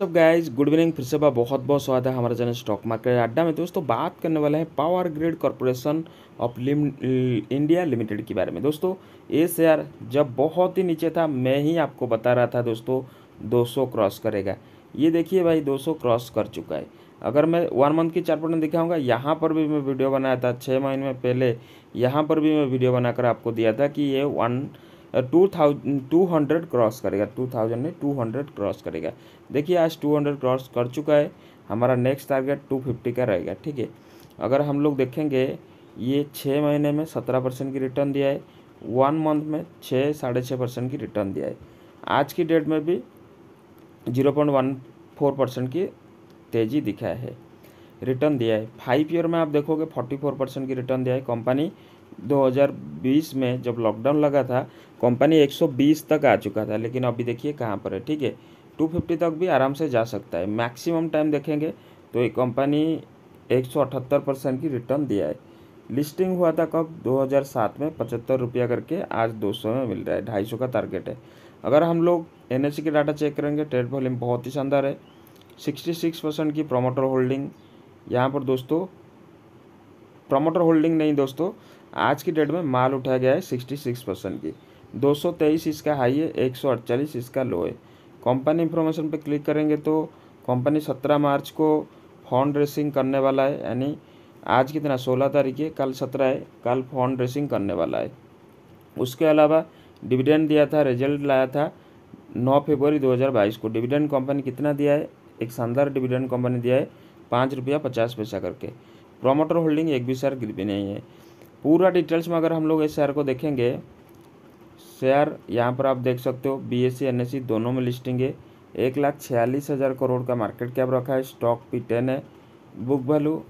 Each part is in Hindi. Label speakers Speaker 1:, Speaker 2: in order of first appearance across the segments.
Speaker 1: सब गाइज गुड इवनिंग फिर से बा बहुत बहुत स्वागत है हमारे चैनल स्टॉक मार्केट अड्डा में तो दोस्तों बात करने वाले हैं पावर ग्रिड कॉरपोरेशन ऑफ लिम इंडिया लिमिटेड के बारे में दोस्तों ये शेयर जब बहुत ही नीचे था मैं ही आपको बता रहा था दोस्तों 200 क्रॉस करेगा ये देखिए भाई 200 क्रॉस कर चुका है अगर मैं वन मंथ की चार्ट पैटर्न दिखाऊंगा यहाँ पर भी मैं वीडियो बनाया था छः महीने पहले यहाँ पर भी मैं वीडियो बनाकर आपको दिया था कि ये one two thousand two hundred cross करेगा टू थाउजेंड में टू हंड्रेड क्रॉस करेगा देखिए आज टू हंड्रेड क्रॉस कर चुका है हमारा नेक्स्ट टारगेट टू फिफ्टी का रहेगा ठीक है अगर हम लोग देखेंगे ये छः महीने में सत्रह परसेंट की रिटर्न दिया है वन मंथ में छः साढ़े छः परसेंट की रिटर्न दिया है आज की डेट में भी zero point one four percent की तेज़ी दिखा है रिटर्न दिया है फाइव ईयर में आप देखोगे फोर्टी फोर परसेंट की रिटर्न दिया है कंपनी 2020 में जब लॉकडाउन लगा था कंपनी 120 तक आ चुका था लेकिन अभी देखिए कहाँ पर है ठीक है 250 तक भी आराम से जा सकता है मैक्सिमम टाइम देखेंगे तो ये कंपनी 178 परसेंट की रिटर्न दिया है लिस्टिंग हुआ था कब 2007 में पचहत्तर रुपया करके आज 200 में मिल रहा है ढाई का टारगेट है अगर हम लोग एन के डाटा चेक करेंगे ट्रेड वॉल्यूम बहुत ही शानदार है सिक्सटी परसेंट की प्रोमोटर होल्डिंग यहाँ पर दोस्तों प्रमोटर होल्डिंग नहीं दोस्तों आज की डेट में माल उठाया गया है 66 परसेंट की 223 इसका हाई है 148 इसका लो है कंपनी इन्फॉर्मेशन पे क्लिक करेंगे तो कंपनी 17 मार्च को फंड रेसिंग करने वाला है यानी आज कितना 16 तारीख है कल 17 है कल फॉन्ड रेसिंग करने वाला है उसके अलावा डिविडेंड दिया था रिजल्ट लाया था 9 फरवरी 2022 को डिविडेंड कंपनी कितना दिया है एक शानदार डिविडेंड कंपनी दिया है पाँच रुपया पचास पैसा करके प्रोमोटर होल्डिंग एक भी शेयर गिर भी नहीं है पूरा डिटेल्स में अगर हम लोग इस शेयर को देखेंगे शेयर यहाँ पर आप देख सकते हो बी एस सी दोनों में लिस्टिंग है एक लाख छियालीस हज़ार करोड़ का मार्केट कैप रखा है स्टॉक पी टेन है बुक वैल्यू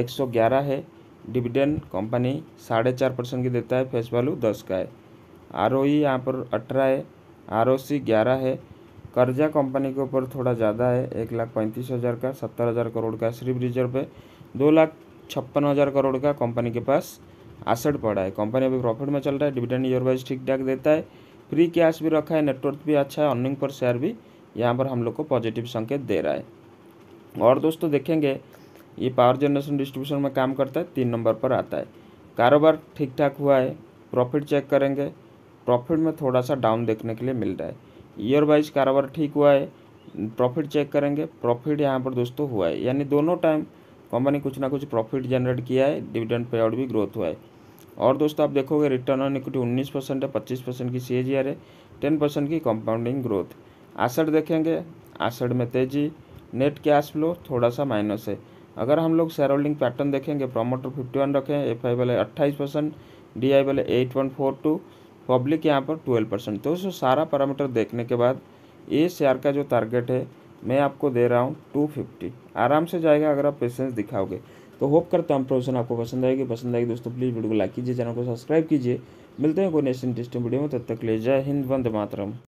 Speaker 1: एक सौ ग्यारह है डिविडेंड कंपनी साढ़े चार परसेंट की देता है फेस वैल्यू दस का है आर ओ ई यहाँ पर अठारह है आर ओ सी ग्यारह है कर्जा कंपनी के ऊपर थोड़ा ज़्यादा है एक लाख पैंतीस हज़ार का सत्तर हज़ार करोड़ का सिर्फ रिजर्व है दो लाख छप्पन हज़ार करोड़ का कंपनी के पास असर पड़ा है कंपनी अभी प्रॉफिट में चल रहा है डिविडेंड ईयर वाइज ठीक ठाक देता है फ्री कैश भी रखा है नेटवर्क भी अच्छा है अर्निंग पर शेयर भी यहाँ पर हम लोग को पॉजिटिव संकेत दे रहा है और दोस्तों देखेंगे ये पावर जनरेशन डिस्ट्रीब्यूशन में काम करता है तीन नंबर पर आता है कारोबार ठीक ठाक हुआ है प्रॉफिट चेक करेंगे प्रॉफिट में थोड़ा सा डाउन देखने के लिए मिल रहा है ईयर वाइज कारोबार ठीक हुआ है प्रॉफिट चेक करेंगे प्रॉफिट यहाँ पर दोस्तों हुआ है यानी दोनों टाइम कंपनी कुछ ना कुछ प्रॉफिट जनरेट किया है डिविडेंड पे भी ग्रोथ हुआ है और दोस्तों आप देखोगे रिटर्न ऑन इक्विटी उन्नीस परसेंट है पच्चीस परसेंट की सी है टेन परसेंट की कंपाउंडिंग ग्रोथ आसड देखेंगे आसड में तेजी नेट कैश फ्लो थोड़ा सा माइनस है अगर हम लोग शेयर होल्डिंग पैटर्न देखेंगे प्रोमोटर फिफ्टी वन रखें एफ आई वाले अट्ठाईस परसेंट डी आई वाले eight one four two public यहाँ पर ट्वेल्व परसेंट तो उसको सारा पैरामीटर देखने के बाद ये शेयर का जो टारगेट है मैं आपको दे रहा हूँ टू फिफ्टी आराम से जाएगा अगर आप पेशेंस दिखाओगे तो होप करता हूँ प्रोफेशन आपको पसंद आएगी पसंद आएगी दोस्तों प्लीज़ वीडियो को लाइक कीजिए चैनल को सब्सक्राइब कीजिए मिलते हैं कोई नेक्स्ट इंटरेस्टिंग वीडियो में तब तक ले जय हिंद वंद मातरम